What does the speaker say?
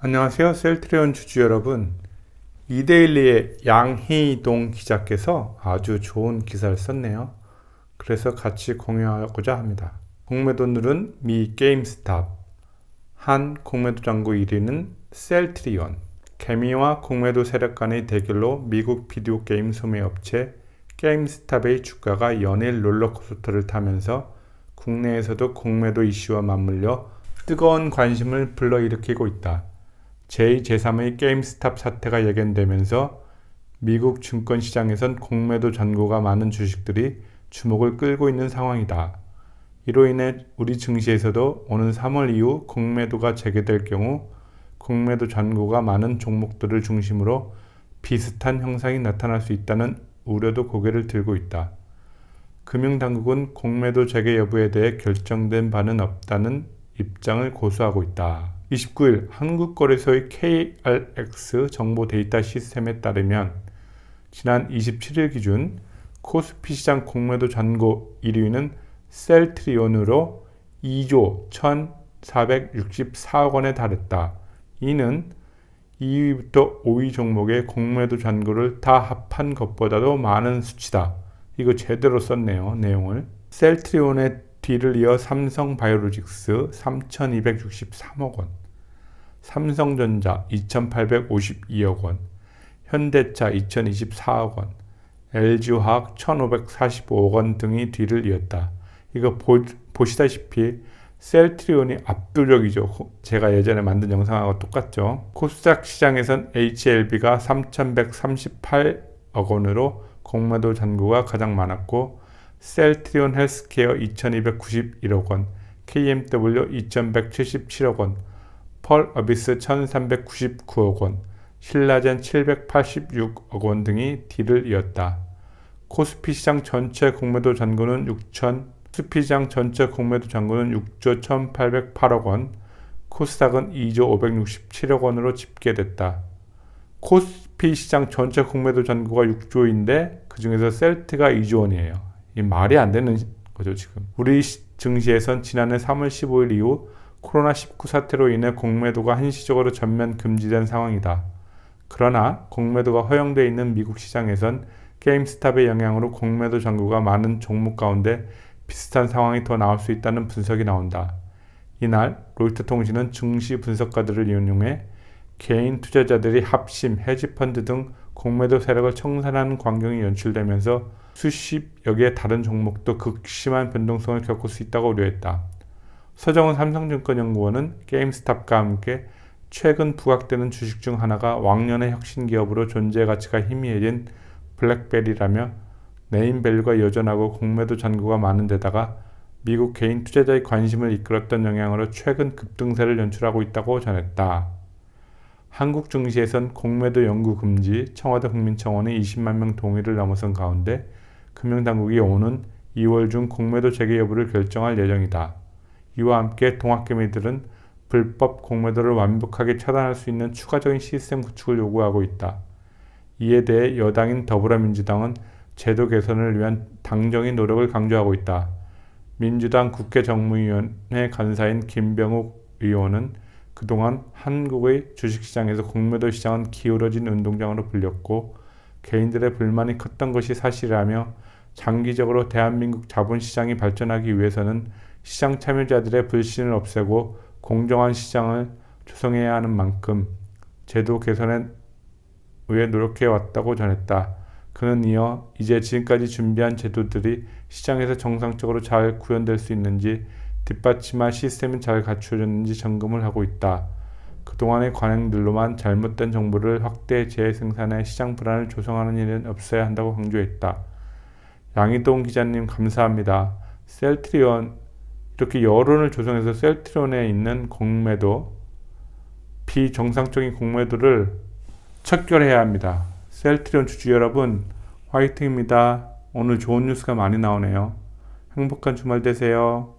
안녕하세요. 셀트리온 주주 여러분. 이데일리의 양희동 기자께서 아주 좋은 기사를 썼네요. 그래서 같이 공유하고자 합니다. 공매도늘은 미 게임스탑, 한 공매도 장구 1위는 셀트리온, 개미와 공매도 세력 간의 대결로 미국 비디오 게임 소매업체 게임스탑의 주가가 연일 롤러코스터를 타면서 국내에서도 공매도 이슈와 맞물려 뜨거운 관심을 불러일으키고 있다. 제2, 제3의 게임스탑 사태가 예견되면서 미국 증권시장에선 공매도 잔고가 많은 주식들이 주목을 끌고 있는 상황이다. 이로 인해 우리 증시에서도 오는 3월 이후 공매도가 재개될 경우 공매도 잔고가 많은 종목들을 중심으로 비슷한 형상이 나타날 수 있다는 우려도 고개를 들고 있다. 금융당국은 공매도 재개 여부에 대해 결정된 바는 없다는 입장을 고수하고 있다. 29일 한국거래소의 KRX 정보 데이터 시스템에 따르면 지난 27일 기준 코스피 시장 공매도 잔고 1위는 셀트리온으로 2조 1,464억 원에 달했다. 이는 2위부터 5위 종목의 공매도 잔고를 다 합한 것보다도 많은 수치다. 이거 제대로 썼네요. 내용을. 셀트리온의 뒤를 이어 삼성바이오로직스 3,263억 원, 삼성전자 2,852억 원, 현대차 2,024억 원, LG화학 1,545억 원 등이 뒤를 이었다. 이거 보, 보시다시피 셀트리온이 압도적이죠. 제가 예전에 만든 영상하고 똑같죠. 코스닥 시장에선 HLB가 3,138억 원으로 공매도 잔고가 가장 많았고 셀트리온 헬스케어 2291억 원, KMW 2177억 원, 펄 어비스 1399억 원, 신라젠 786억 원 등이 뒤를 이었다. 코스피 시장 전체 공매도 잔고는 6천, 코스피 시장 전체 공매도 잔고는 6조 1808억 원, 코스닥은 2조 567억 원으로 집계됐다. 코스피 시장 전체 공매도 잔고가 6조인데 그 중에서 셀트가 2조 원이에요. 이 말이 안 되는 거죠, 지금. 우리 증시에선 지난해 3월 15일 이후 코로나19 사태로 인해 공매도가 한시적으로 전면 금지된 상황이다. 그러나 공매도가 허용돼 있는 미국 시장에선 게임스탑의 영향으로 공매도 전구가 많은 종목 가운데 비슷한 상황이 더 나올 수 있다는 분석이 나온다. 이날 로이터통신은 증시 분석가들을 이용해 개인 투자자들이 합심, 헤지펀드 등 공매도 세력을 청산하는 광경이 연출되면서 수십여 개의 다른 종목도 극심한 변동성을 겪을 수 있다고 우려했다. 서정훈 삼성증권연구원은 게임스탑과 함께 최근 부각되는 주식 중 하나가 왕년의 혁신기업으로 존재 가치가 희미해진 블랙베리라며 네임밸류가 여전하고 공매도 잔고가 많은 데다가 미국 개인 투자자의 관심을 이끌었던 영향으로 최근 급등세를 연출하고 있다고 전했다. 한국 증시에선 공매도 연구 금지 청와대 국민청원의 20만 명 동의를 넘어선 가운데 금융당국이 오는 2월 중 공매도 재개 여부를 결정할 예정이다. 이와 함께 동학개미들은 불법 공매도를 완벽하게 차단할 수 있는 추가적인 시스템 구축을 요구하고 있다. 이에 대해 여당인 더불어민주당은 제도 개선을 위한 당정의 노력을 강조하고 있다. 민주당 국회정무위원회 간사인 김병욱 의원은 그동안 한국의 주식시장에서 공매도 시장은 기울어진 운동장으로 불렸고 개인들의 불만이 컸던 것이 사실이라며 장기적으로 대한민국 자본시장이 발전하기 위해서는 시장 참여자들의 불신을 없애고 공정한 시장을 조성해야 하는 만큼 제도 개선에 의해 노력해왔다고 전했다. 그는 이어 이제 지금까지 준비한 제도들이 시장에서 정상적으로 잘 구현될 수 있는지 뒷받침할 시스템이 잘 갖추어졌는지 점검을 하고 있다. 그동안의 관행들로만 잘못된 정보를 확대 재생산해 시장 불안을 조성하는 일은 없어야 한다고 강조했다. 양희동 기자님 감사합니다. 셀트리온 이렇게 여론을 조성해서 셀트리온에 있는 공매도 비정상적인 공매도를 척결해야 합니다. 셀트리온 주주 여러분 화이팅입니다. 오늘 좋은 뉴스가 많이 나오네요. 행복한 주말 되세요.